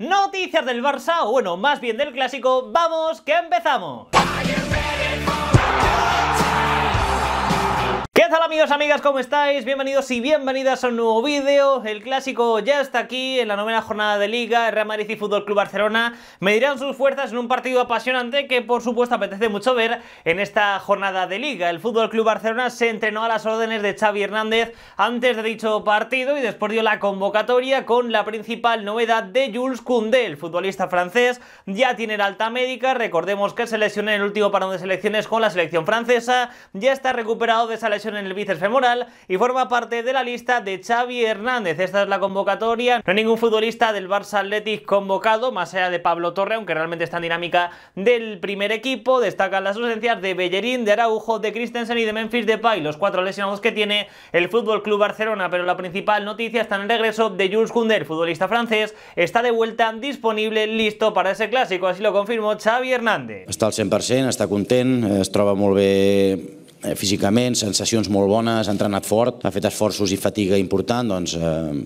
Noticias del Barça, o bueno, más bien del clásico, vamos que empezamos. ¿Qué tal amigos, amigas? ¿Cómo estáis? Bienvenidos y bienvenidas a un nuevo vídeo. El clásico ya está aquí en la novena jornada de Liga, Real Madrid y Fútbol Club Barcelona medirán sus fuerzas en un partido apasionante que por supuesto apetece mucho ver en esta jornada de Liga. El Fútbol Club Barcelona se entrenó a las órdenes de Xavi Hernández antes de dicho partido y después dio la convocatoria con la principal novedad de Jules Koundé, el futbolista francés. Ya tiene la alta médica, recordemos que se lesionó en el último parón de selecciones con la selección francesa, ya está recuperado de esa lesión en el bíceps femoral y forma parte de la lista de Xavi Hernández. Esta es la convocatoria. No hay ningún futbolista del Barça Athletic convocado, más allá de Pablo Torre, aunque realmente está en dinámica del primer equipo. Destacan las ausencias de Bellerín, de Araujo, de Christensen y de Memphis Depay, los cuatro lesionados que tiene el Fútbol Club Barcelona. Pero la principal noticia está en el regreso de Jules Koundé, futbolista francés, está de vuelta disponible, listo para ese clásico. Así lo confirmó Xavi Hernández. Está al 100%, está content, es eh, físicament, sensacions molt bones, ha entrenat fort, ha fet esforços i fatiga important, doncs eh,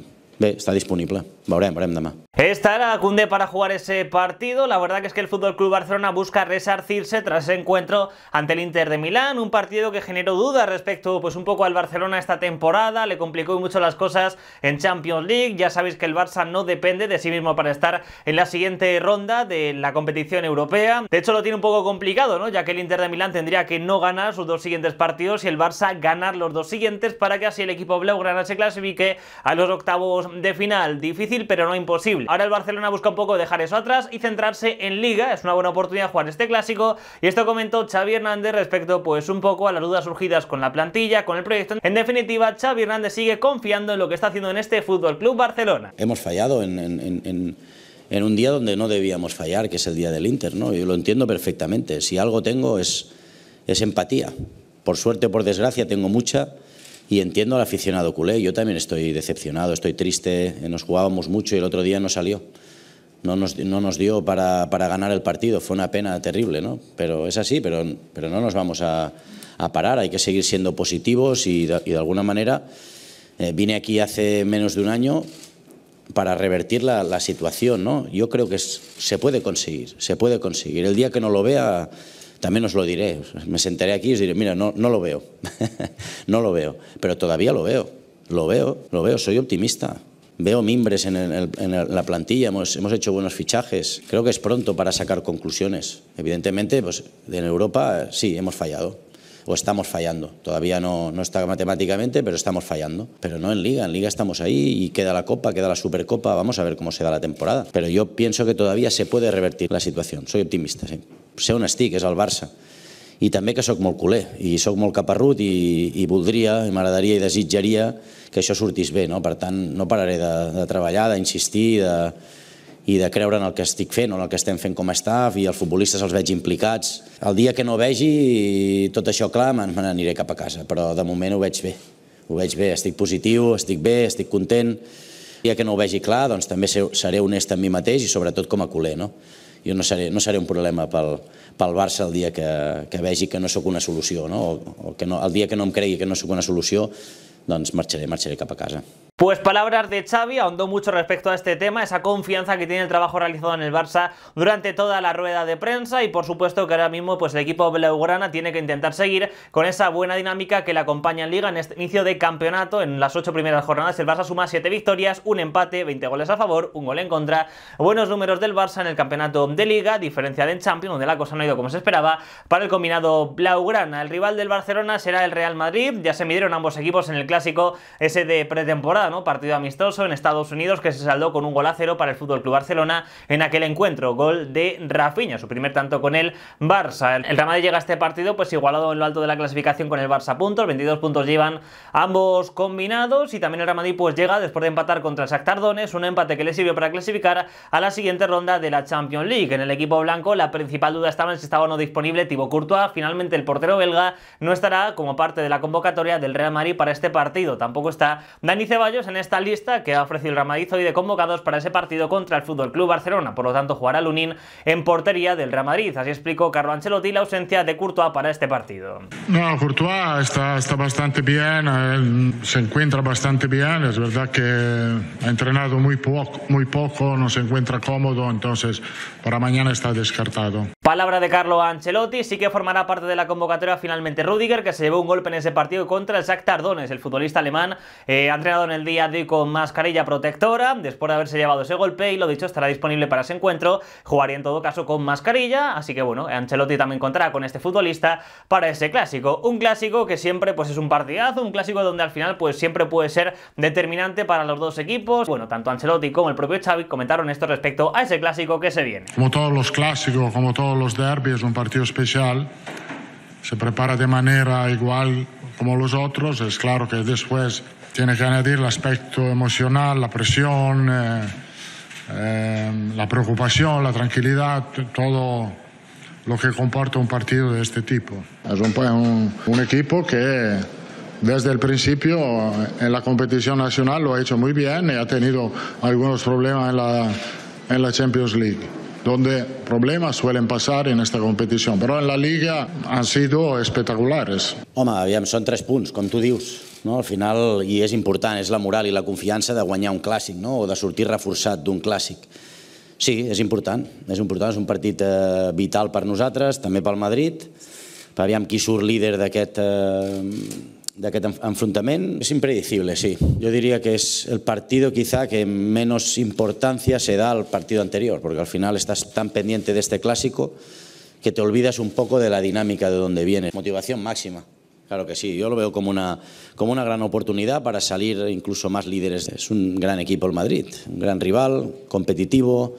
bé, està disponible. Veurem, veurem demà. Estará Cunde para jugar ese partido. La verdad que es que el Fútbol Club Barcelona busca resarcirse tras ese encuentro ante el Inter de Milán, un partido que generó dudas respecto pues un poco al Barcelona esta temporada, le complicó mucho las cosas en Champions League. Ya sabéis que el Barça no depende de sí mismo para estar en la siguiente ronda de la competición europea. De hecho lo tiene un poco complicado, ¿no? Ya que el Inter de Milán tendría que no ganar sus dos siguientes partidos y el Barça ganar los dos siguientes para que así el equipo blaugrana se clasifique a los octavos de final. Difícil pero no imposible. Ahora el Barcelona busca un poco dejar eso atrás y centrarse en Liga. Es una buena oportunidad jugar este clásico. Y esto comentó Xavi Hernández respecto, pues, un poco a las dudas surgidas con la plantilla, con el proyecto. En definitiva, Xavi Hernández sigue confiando en lo que está haciendo en este Fútbol Club Barcelona. Hemos fallado en, un día donde no debíamos fallar, que es el día del Inter, ¿no? Yo lo entiendo perfectamente. Si algo tengo es, es empatía. Por suerte o por desgracia tengo mucha y entiendo al aficionado culé. Yo también estoy decepcionado, estoy triste. Nos jugábamos mucho y el otro día no salió. No nos, dio para, ganar el partido. Fue una pena terrible, ¿no? Pero es así, pero, no nos vamos a, parar. Hay que seguir siendo positivos y de, alguna manera eh, vine aquí hace menos de un año para revertir la, situación, ¿no? Yo creo que se puede conseguir, se puede conseguir. El día que no lo vea también os lo diré. Me sentaré aquí y os diré, mira, no, no lo veo. no lo veo. Pero todavía lo veo. Lo veo, lo veo. Soy optimista. Veo mimbres en, la plantilla, hemos, hemos, hecho buenos fichajes. Creo que es pronto para sacar conclusiones. Evidentemente, pues, en Europa sí, hemos fallado o estamos fallando. Todavía no, no, está matemáticamente, pero estamos fallando. Pero no en Liga, en Liga estamos ahí y queda la Copa, queda la Supercopa, vamos a ver cómo se da la temporada. Pero yo pienso que todavía se puede revertir la situación, soy optimista, sí. sé on estic, és el Barça. I també que sóc molt culer, i sóc molt caparrut, i, i voldria, i m'agradaria i desitjaria que això sortís bé. No? Per tant, no pararé de, de treballar, d'insistir, de, i de creure en el que estic fent o en el que estem fent com a staff i els futbolistes els veig implicats. El dia que no vegi tot això clar me n'aniré cap a casa, però de moment ho veig bé. Ho veig bé, estic positiu, estic bé, estic content. El dia que no ho vegi clar, doncs també seré honest amb mi mateix i sobretot com a culer, no? jo no seré, no seré un problema pel, pel Barça el dia que, que vegi que no sóc una solució, no? O, o que no, el dia que no em cregui que no sóc una solució, doncs marxaré, marxaré cap a casa. Pues palabras de Xavi, ahondó mucho respecto a este tema, esa confianza que tiene el trabajo realizado en el Barça durante toda la rueda de prensa y por supuesto que ahora mismo pues el equipo blaugrana tiene que intentar seguir con esa buena dinámica que le acompaña en Liga en este inicio de campeonato. En las ocho primeras jornadas el Barça suma siete victorias, un empate, 20 goles a favor, un gol en contra. Buenos números del Barça en el campeonato de Liga, diferencia en Champions donde la cosa no ha ido como se esperaba para el combinado blaugrana. El rival del Barcelona será el Real Madrid, ya se midieron ambos equipos en el clásico ese de pretemporada partido amistoso en Estados Unidos que se saldó con un gol a cero para el FC Barcelona en aquel encuentro. Gol de Rafinha, su primer tanto con el Barça. El Ramadí llega a este partido pues igualado en lo alto de la clasificación con el Barça puntos, 22 puntos llevan ambos combinados y también el Ramadí pues llega después de empatar contra el Shakhtar un empate que le sirvió para clasificar a la siguiente ronda de la Champions League. En el equipo blanco la principal duda estaba en si estaba o no disponible Thibaut Courtois, finalmente el portero belga no estará como parte de la convocatoria del Real Madrid para este partido. Tampoco está Dani Ceballos en esta lista que ha ofrecido el Madrid hoy de convocados para ese partido contra el Fútbol Club Barcelona. Por lo tanto, jugará Lunín en portería del Real Madrid. Así explicó Carlo Ancelotti la ausencia de Courtois para este partido. No, Courtois está, está bastante bien, se encuentra bastante bien. Es verdad que ha entrenado muy poco, muy poco, no se encuentra cómodo, entonces para mañana está descartado. Palabra de Carlo Ancelotti, sí que formará parte de la convocatoria finalmente Rudiger, que se llevó un golpe en ese partido contra el Shakhtar Tardones. El futbolista alemán eh, ha entrenado en el día de con mascarilla protectora, después de haberse llevado ese golpe, y lo dicho, estará disponible para ese encuentro, jugaría en todo caso con mascarilla, así que bueno, Ancelotti también contará con este futbolista para ese clásico. Un clásico que siempre pues es un partidazo, un clásico donde al final pues siempre puede ser determinante para los dos equipos. Bueno, tanto Ancelotti como el propio Xavi comentaron esto respecto a ese clásico que se viene. Como todos los clásicos, como todos los derbis, es un partido especial. Se prepara de manera igual como los otros. Es claro que después tiene que añadir el aspecto emocional, la presión, eh, eh, la preocupación, la tranquilidad, todo lo que comporta un partido de este tipo. Es un, equipo que desde el principio en la competición nacional lo ha hecho muy bien y ha tenido algunos problemas en la, en la Champions League donde problemas suelen pasar en esta competición, pero en la liga han sido espectaculares. Home, son tres puntos, con tu dios. No? Al final, i és important, és la moral i la confiança de guanyar un clàssic no? o de sortir reforçat d'un clàssic. Sí, és important, és important, és un partit eh, vital per nosaltres, també pel Madrid, per aviam qui surt líder d'aquest eh, enfrontament. És impredecible, sí. Jo diria que és el partit quizá que menos importància se da al partit anterior, perquè al final estàs tan pendiente de este que te olvides un poco de la dinàmica de donde viene. Motivació màxima. Claro que sí, yo lo veo como una, como una gran oportunidad para salir incluso más líderes. Es un gran equipo el Madrid, un gran rival, competitivo,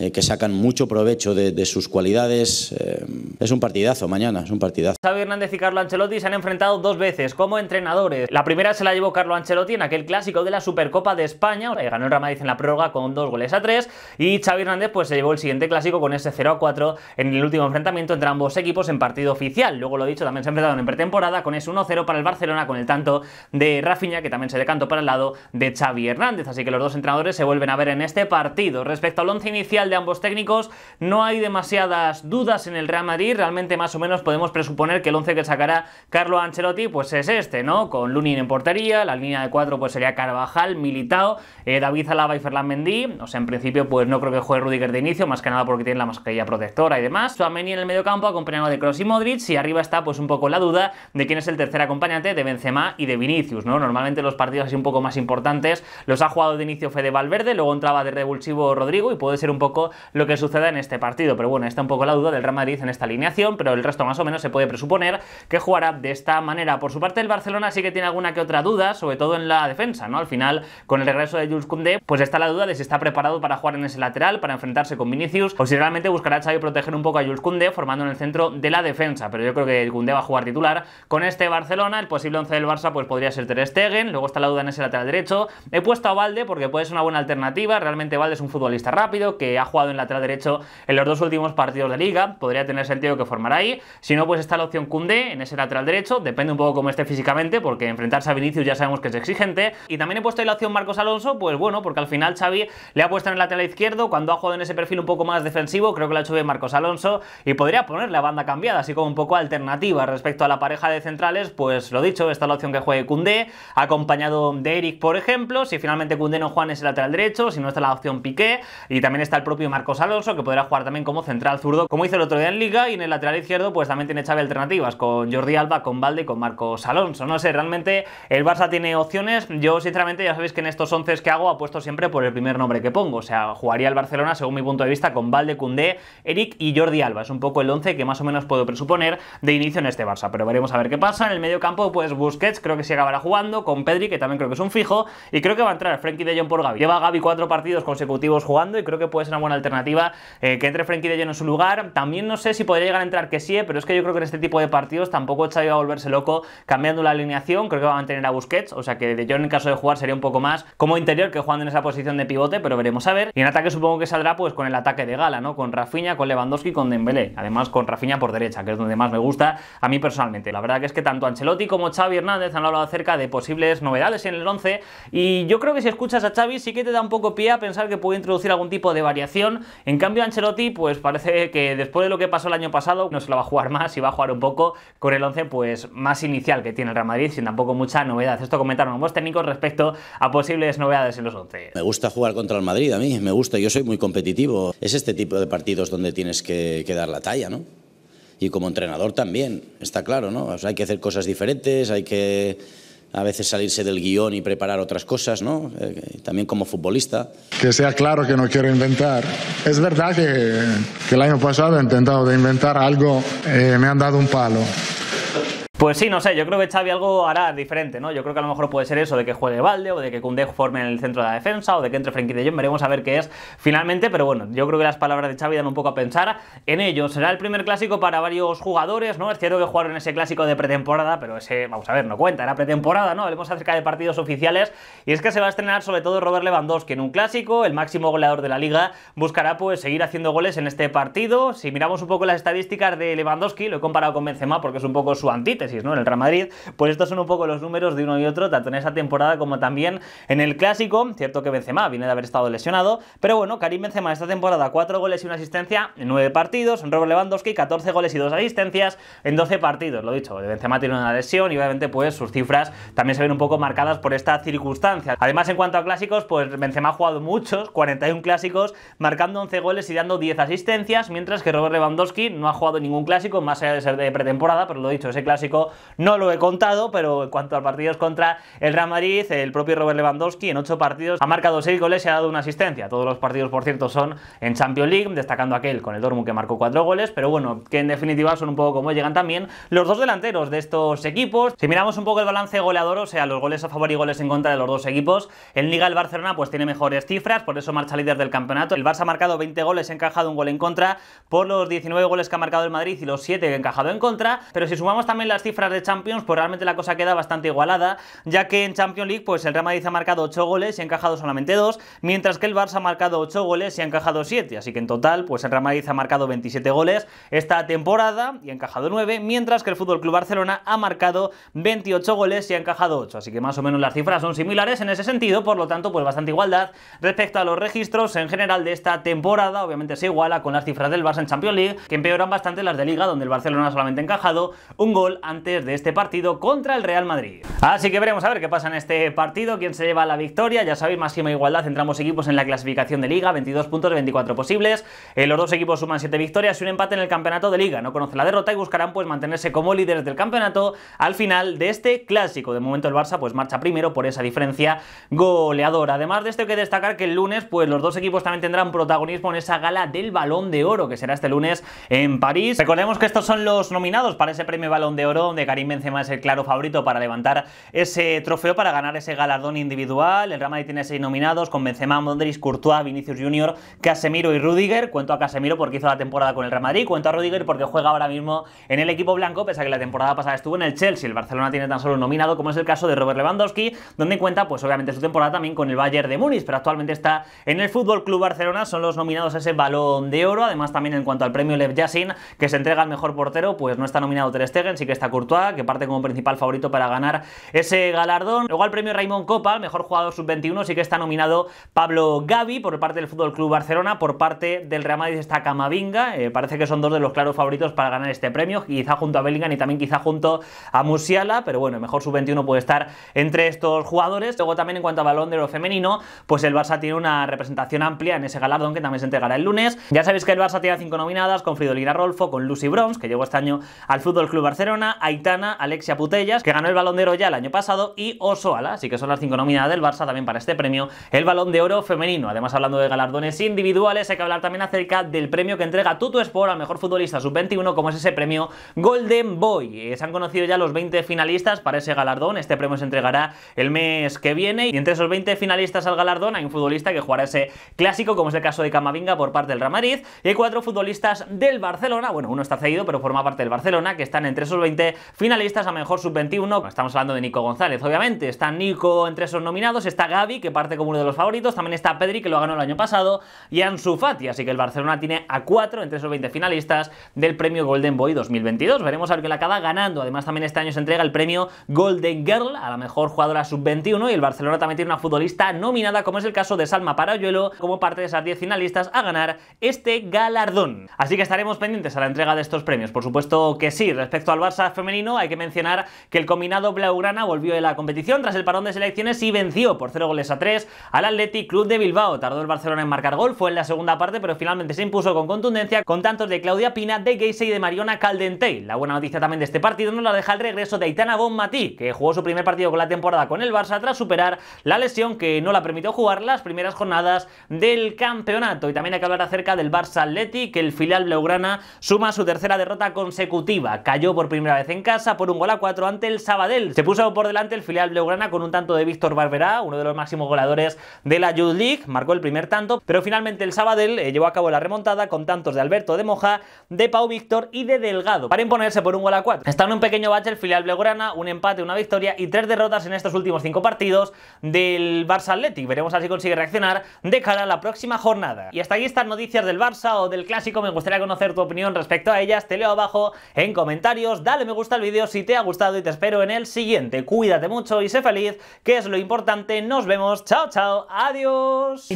eh, que sacan mucho provecho de, sus cualidades. Eh, es un partidazo mañana, es un partidazo. Xavi Hernández y Carlo Ancelotti se han enfrentado dos veces como entrenadores. La primera se la llevó Carlo Ancelotti en aquel clásico de la Supercopa de España. Ganó el Real en la prórroga con dos goles a tres. Y Xavi Hernández pues, se llevó el siguiente clásico con ese 0 a 4 en el último enfrentamiento entre ambos equipos en partido oficial. Luego lo he dicho, también se enfrentado en pretemporada con ese 1-0 para el Barcelona con el tanto de Rafinha, que también se le decantó para el lado de Xavi Hernández. Así que los dos entrenadores se vuelven a ver en este partido. Respecto al once inicial de ambos técnicos. No hay demasiadas dudas en el Real Madrid, realmente más o menos podemos presuponer que el 11 que sacará Carlo Ancelotti pues es este, ¿no? Con Lunin en portería, la línea de cuatro pues sería Carvajal, Militao, eh, David Alaba y Ferland Mendy. O sea, en principio pues no creo que juegue Rudiger de inicio, más que nada porque tiene la mascarilla protectora y demás. Suameni en el medio campo acompañado de Kroos y Modric y arriba está pues un poco la duda de quién es el tercer acompañante de Benzema y de Vinicius, ¿no? Normalmente los partidos así un poco más importantes los ha jugado de inicio Fede Valverde, luego entraba de revulsivo Rodrigo y puede ser un poco lo que suceda en este partido. Pero bueno, está un poco la duda del Real Madrid en esta alineación, pero el resto más o menos se puede presuponer que jugará de esta manera. Por su parte, el Barcelona sí que tiene alguna que otra duda, sobre todo en la defensa, ¿no? Al final, con el regreso de Jules Koundé, pues está la duda de si está preparado para jugar en ese lateral, para enfrentarse con Vinicius, o si realmente buscará Xavi proteger un poco a Jules Koundé, formando en el centro de la defensa. Pero yo creo que el Koundé va a jugar titular con este Barcelona. El posible 11 del Barça pues podría ser Ter Stegen, luego está la duda en ese lateral derecho. He puesto a Valde porque puede ser una buena alternativa, realmente Valde es un futbolista rápido que ha jugado en lateral derecho en los dos últimos partidos de liga, podría tener sentido que formar ahí. Si no, pues está la opción Cundé en ese lateral derecho, depende un poco cómo esté físicamente, porque enfrentarse a Vinicius ya sabemos que es exigente. Y también he puesto ahí la opción Marcos Alonso, pues bueno, porque al final Xavi le ha puesto en el lateral izquierdo, cuando ha jugado en ese perfil un poco más defensivo, creo que la ha hecho bien Marcos Alonso, y podría ponerle a banda cambiada, así como un poco alternativa respecto a la pareja de centrales, pues lo dicho, está la opción que juegue Cundé, acompañado de Eric, por ejemplo, si finalmente Cundé no juega en ese lateral derecho, si no está la opción Piqué, y también está el propio Marcos Alonso, que podrá jugar también como central zurdo, como hizo el otro día en Liga, y en el lateral izquierdo pues también tiene Chávez alternativas, con Jordi Alba, con Valde y con Marcos Alonso. No sé, realmente el Barça tiene opciones. Yo sinceramente ya sabéis que en estos 11 que hago apuesto siempre por el primer nombre que pongo, o sea, jugaría el Barcelona según mi punto de vista con Valde, Cundé, Eric y Jordi Alba. Es un poco el 11 que más o menos puedo presuponer de inicio en este Barça, pero veremos a ver qué pasa. En el medio campo pues Busquets creo que se acabará jugando, con Pedri que también creo que es un fijo y creo que va a entrar Frenkie de Jong por Gaby. Lleva Gaby cuatro partidos consecutivos jugando y creo que puede ser buena alternativa, eh, que entre Frenkie de lleno en su lugar. También no sé si podría llegar a entrar que sí, eh, pero es que yo creo que en este tipo de partidos tampoco Xavi va a volverse loco cambiando la alineación, creo que va a mantener a Busquets, o sea que de Jong en caso de jugar sería un poco más como interior que jugando en esa posición de pivote, pero veremos a ver. Y en ataque supongo que saldrá pues con el ataque de Gala, ¿no? Con Rafinha, con Lewandowski, con Dembélé, además con Rafinha por derecha, que es donde más me gusta a mí personalmente. La verdad que es que tanto Ancelotti como Xavi Hernández han hablado acerca de posibles novedades en el 11 y yo creo que si escuchas a Xavi sí que te da un poco pie a pensar que puede introducir algún tipo de variación en cambio, Ancelotti, pues parece que después de lo que pasó el año pasado, no se lo va a jugar más y va a jugar un poco con el 11 pues, más inicial que tiene el Real Madrid, sin tampoco mucha novedad. Esto comentaron ambos técnicos respecto a posibles novedades en los 11. Me gusta jugar contra el Madrid, a mí me gusta, yo soy muy competitivo. Es este tipo de partidos donde tienes que, dar la talla, ¿no? Y como entrenador también, está claro, ¿no? hay que hacer cosas diferentes, hay que a veces salirse del guión y preparar otras cosas, ¿no? Eh, también como futbolista. Que sea claro que no quiero inventar. Es verdad que, el año pasado he intentado de inventar algo, eh, me han dado un palo. Pues sí, no sé, yo creo que Xavi algo hará diferente, ¿no? Yo creo que a lo mejor puede ser eso de que juegue Valde o de que Koundé forme en el centro de la defensa o de que entre Frenkie de Jong, veremos a ver qué es finalmente, pero bueno, yo creo que las palabras de Xavi dan un poco a pensar en ello. Será el primer clásico para varios jugadores, ¿no? Es cierto que jugaron ese clásico de pretemporada, pero ese, vamos a ver, no cuenta, era pretemporada, ¿no? Hablemos acerca de partidos oficiales y es que se va a estrenar sobre todo Robert Lewandowski en un clásico, el máximo goleador de la liga, buscará pues seguir haciendo goles en este partido. Si miramos un poco las estadísticas de Lewandowski, lo he comparado con Benzema porque es un poco su antítesis ¿no? En el Real Madrid. Pues estos son un poco los números de uno y otro, tanto en esa temporada como también en el Clásico. Cierto que Benzema viene de haber estado lesionado, pero bueno, Karim Benzema esta temporada 4 goles y una asistencia en 9 partidos. Robert Lewandowski 14 goles y 2 asistencias en 12 partidos. Lo dicho, Benzema tiene una lesión y obviamente pues sus cifras también se ven un poco marcadas por esta circunstancia. Además, en cuanto a clásicos, pues Benzema ha jugado muchos, 41 clásicos, marcando 11 goles y dando 10 asistencias, mientras que Robert Lewandowski no ha jugado ningún clásico, más allá de ser de pretemporada, pero lo dicho, ese clásico no lo he contado, pero en cuanto a partidos contra el Real Madrid, el propio Robert Lewandowski en 8 partidos ha marcado 6 goles y ha dado una asistencia. Todos los partidos, por cierto, son en Champions League, destacando aquel con el Dortmund que marcó 4 goles, pero bueno, que en definitiva son un poco como llegan también los dos delanteros de estos equipos. Si miramos un poco el balance goleador, o sea, los goles a favor y goles en contra de los dos equipos, el Liga el Barcelona pues tiene mejores cifras, por eso marcha líder del campeonato. El Barça ha marcado 20 goles, ha encajado un gol en contra, por los 19 goles que ha marcado el Madrid y los 7 que ha encajado en contra, pero si sumamos también las cifras cifras de Champions, pues realmente la cosa queda bastante igualada, ya que en Champions League pues el Real Madrid ha marcado 8 goles y ha encajado solamente 2, mientras que el Barça ha marcado 8 goles y ha encajado 7, así que en total pues el Real Madrid ha marcado 27 goles esta temporada y ha encajado 9, mientras que el fc Barcelona ha marcado 28 goles y ha encajado 8, así que más o menos las cifras son similares en ese sentido, por lo tanto pues bastante igualdad respecto a los registros en general de esta temporada, obviamente se iguala con las cifras del Barça en Champions League, que empeoran bastante las de Liga, donde el Barcelona solamente ha encajado un gol ante de este partido contra el Real Madrid. Así que veremos a ver qué pasa en este partido, quién se lleva la victoria. Ya sabéis, máxima igualdad entre ambos equipos en la clasificación de Liga, 22 puntos de 24 posibles. Eh, los dos equipos suman 7 victorias y un empate en el campeonato de Liga. No conoce la derrota y buscarán pues mantenerse como líderes del campeonato al final de este clásico. De momento el Barça pues marcha primero por esa diferencia goleadora. Además de esto hay que destacar que el lunes pues los dos equipos también tendrán protagonismo en esa gala del Balón de Oro que será este lunes en París. Recordemos que estos son los nominados para ese premio Balón de Oro donde Karim Benzema es el claro favorito para levantar ese trofeo, para ganar ese galardón individual. El Real Madrid tiene seis nominados, con Benzema, Modric, Courtois, Vinicius Junior, Casemiro y Rudiger. Cuento a Casemiro porque hizo la temporada con el Real Madrid, cuento a Rudiger porque juega ahora mismo en el equipo blanco, pese a que la temporada pasada estuvo en el Chelsea. El Barcelona tiene tan solo un nominado, como es el caso de Robert Lewandowski, donde cuenta, pues obviamente, su temporada también con el Bayern de Múnich, pero actualmente está en el Fútbol Club Barcelona. Son los nominados a ese balón de oro. Además, también en cuanto al premio Lev Yassin, que se entrega al mejor portero, pues no está nominado Ter Stegen, sí que está Courtois, que parte como principal favorito para ganar ese galardón. Luego al premio Raymond Copa, mejor jugador sub-21, sí que está nominado Pablo Gavi por parte del Fútbol Club Barcelona, por parte del Real Madrid está Camavinga. Eh, parece que son dos de los claros favoritos para ganar este premio, quizá junto a Bellingham y también quizá junto a Musiala, pero bueno, el mejor sub-21 puede estar entre estos jugadores. Luego también en cuanto a balón de oro femenino, pues el Barça tiene una representación amplia en ese galardón que también se entregará el lunes. Ya sabéis que el Barça tiene cinco nominadas con Fridolina Rolfo, con Lucy Brons, que llegó este año al Fútbol Club Barcelona, Aitana, Alexia Putellas, que ganó el Balón de Oro ya el año pasado, y Osoala, así que son las cinco nominadas del Barça también para este premio, el Balón de Oro femenino. Además, hablando de galardones individuales, hay que hablar también acerca del premio que entrega Tutu Sport al mejor futbolista sub-21, como es ese premio Golden Boy. Eh, se han conocido ya los 20 finalistas para ese galardón, este premio se entregará el mes que viene, y entre esos 20 finalistas al galardón hay un futbolista que jugará ese clásico, como es el caso de Camavinga por parte del Real y hay cuatro futbolistas del Barcelona, bueno, uno está cedido, pero forma parte del Barcelona, que están entre esos 20 finalistas a mejor sub-21, estamos hablando de Nico González, obviamente, está Nico entre esos nominados, está Gaby, que parte como uno de los favoritos, también está Pedri, que lo ganó el año pasado, y Ansu Fati, así que el Barcelona tiene a 4 entre esos 20 finalistas del premio Golden Boy 2022, veremos a ver que la acaba ganando, además también este año se entrega el premio Golden Girl a la mejor jugadora sub-21 y el Barcelona también tiene una futbolista nominada, como es el caso de Salma Parayuelo, como parte de esas 10 finalistas a ganar este galardón. Así que estaremos pendientes a la entrega de estos premios, por supuesto que sí, respecto al Barça, femenino, hay que mencionar que el combinado blaugrana volvió de la competición tras el parón de selecciones y venció por cero goles a 3 al Athletic Club de Bilbao. Tardó el Barcelona en marcar gol, fue en la segunda parte, pero finalmente se impuso con contundencia con tantos de Claudia Pina, de Geise y de Mariona Caldentey. La buena noticia también de este partido nos la deja el regreso de Aitana Bonmatí, que jugó su primer partido con la temporada con el Barça tras superar la lesión que no la permitió jugar las primeras jornadas del campeonato. Y también hay que hablar acerca del Barça Athletic, que el filial blaugrana suma su tercera derrota consecutiva. Cayó por primera vez en casa por un gol a 4 ante el Sabadell. Se puso por delante el filial blaugrana con un tanto de Víctor Barberá, uno de los máximos goleadores de la Youth League, marcó el primer tanto, pero finalmente el Sabadell eh, llevó a cabo la remontada con tantos de Alberto de Moja, de Pau Víctor y de Delgado para imponerse por un gol a 4. Está en un pequeño bache el filial blaugrana, un empate, una victoria y tres derrotas en estos últimos cinco partidos del Barça Athletic. Veremos así si consigue reaccionar de cara a la próxima jornada. Y hasta aquí están noticias del Barça o del Clásico. Me gustaría conocer tu opinión respecto a ellas. Te leo abajo en comentarios. Dale me gusta gusta el vídeo si te ha gustado y te espero en el siguiente. Cuídate mucho y sé feliz, que es lo importante. Nos vemos. Chao, chao. Adiós.